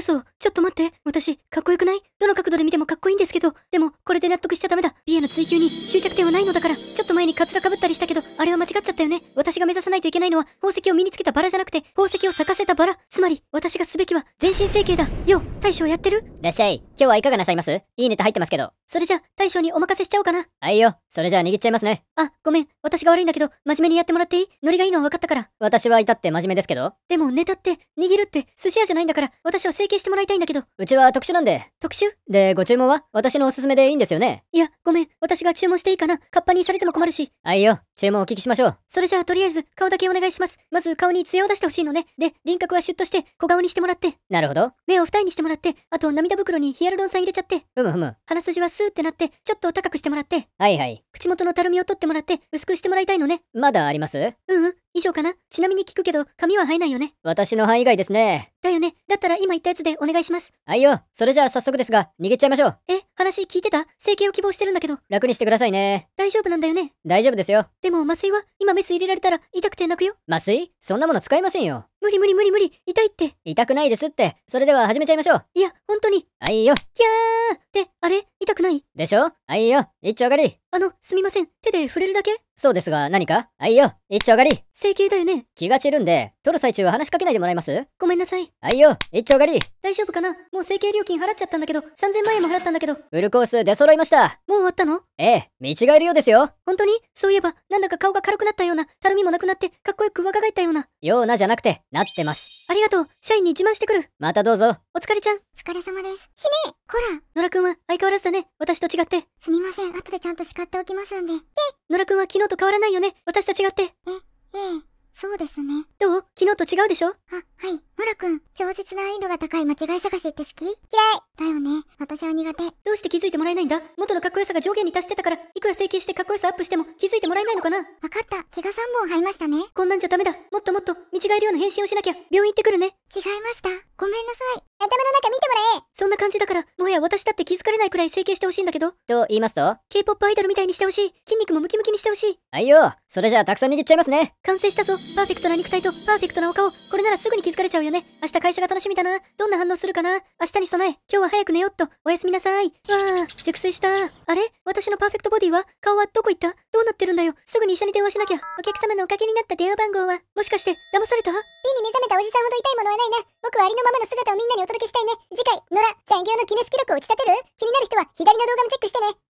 嘘、ちょっと待って。私、かっこよくないどの角度で見てもかっこいいんですけど、でも、これで納得しちゃダメだ。ビエの追求に執着点はないのだから、ちょっと前にカツラかぶったりしたけど、あれは間違っちゃったよね。私が目指さないといけないのは、宝石を身につけたバラじゃなくて、宝石を咲かせたバラ。つまり、私がすべきは、全身整形だ。よ、大将やってるらっしゃい。今日はいかがなさいますいいネタ入ってますけど。それじゃ、大将にお任せしちゃおうかな。はいよ。それじゃあ握っちゃいますね。あ、ごめん。私が悪いんだけど、真面目にやってもらっていいノリがいいのは分かったから。私はいたって真面目ですけど。でもネタって、握るって、寿司屋じゃないんだから、私は整形してもらいたいんだけど。うちは特殊なんで。特殊で、ご注文は私のおすすめでいいんですよね。いや、ごめん。私が注文していいかな。カッパにされても困るし。はいよ。注文お聞きしましょう。それじゃあ、とりあえず、顔だけお願いします。まず、顔に艶を出してほしいのね。で、輪郭はシュッとして、小顔にしてもらって。なるほど。目を二重にしてもらって、あと、涙涙袋にヒアルロン酸入れちゃって、ふむふむ。鼻筋はスーってなって、ちょっと高くしてもらって、はいはい。口元のたるみを取ってもらって、薄くしてもらいたいのね。まだありますうんうん。以上かなちなみに聞くけど、髪は生えないよね。私の範囲外ですね。だよね。だったら今言ったやつでお願いします。はいよ。それじゃあ早速ですが、逃げちゃいましょう。え、話聞いてた整形を希望してるんだけど。楽にしてくださいね。大丈夫なんだよね。大丈夫ですよ。でも麻酔は今メス入れられたら痛くて泣くよ。麻酔そんなもの使いませんよ。無理無理無理無理。痛いって。痛くないですって。それでは始めちゃいましょう。いや、本当に。はいよ。キャーって、あれたくないでしょあいいよ、一丁狩り。あの、すみません。手で触れるだけそうですが、何かあいいよ、一丁狩り。整形だよね。気が散るんで、取る最中は話しかけないでもらえますごめんなさい。あいいよ、一丁狩り。大丈夫かなもう整形料金払っちゃったんだけど、3000万円も払ったんだけど。フルコース出揃いました。もう終わったのええ、見違えるようですよ。本当にそういえば、なんだか顔が軽くなったような、たるみもなくなって、かっこよく若返ったような。ようなじゃなくて、なってます。ありがとう、社員に自慢してくる。またどうぞ。お疲れちゃん。お疲れ様です。死ねこら野良くんは相変わらずだね。私と違って。すみません、後でちゃんと叱っておきますんで。え野良くんは昨日と変わらないよね。私と違って。え、ええ、そうですね。昨日と違うでしょあ、はい。ムラ君、超絶難易度が高い間違い探しって好き嫌いだよね。私は苦手。どうして気づいてもらえないんだ元のかっこよさが上限に達してたから、いくら整形してかっこよさアップしても気づいてもらえないのかなわかった。毛が3本生えましたね。こんなんじゃダメだ。もっともっと、見違えるような変身をしなきゃ、病院行ってくるね。違いました。ごめんなさい。頭の中そんな感じだから、もはや私だって気づかれないくらい整形してほしいんだけど。と言いますと ?K-POP アイドルみたいにしてほしい。筋肉もムキムキにしてほしい。あいよ。それじゃあたくさん握っちゃいますね。完成したぞ。パーフェクトな肉体とパーフェクトなお顔。これならすぐに気づかれちゃうよね。明日会社が楽しみだな。どんな反応するかな明日に備え、今日は早く寝よっと。おやすみなさい。わあ、熟睡した。あれ私のパーフェクトボディは顔はどこ行ったどうなってるんだよ。すぐに医者に電話しなきゃ。お客様のおかげになった電話番号は、もしかして騙されたに目覚めたおじさんほど痛いものはないな。僕はありのままの姿をみんなにお届けしたいね。次回、野良、残業のギネス記録を打ち立てる気になる人は左の動画もチェックしてね。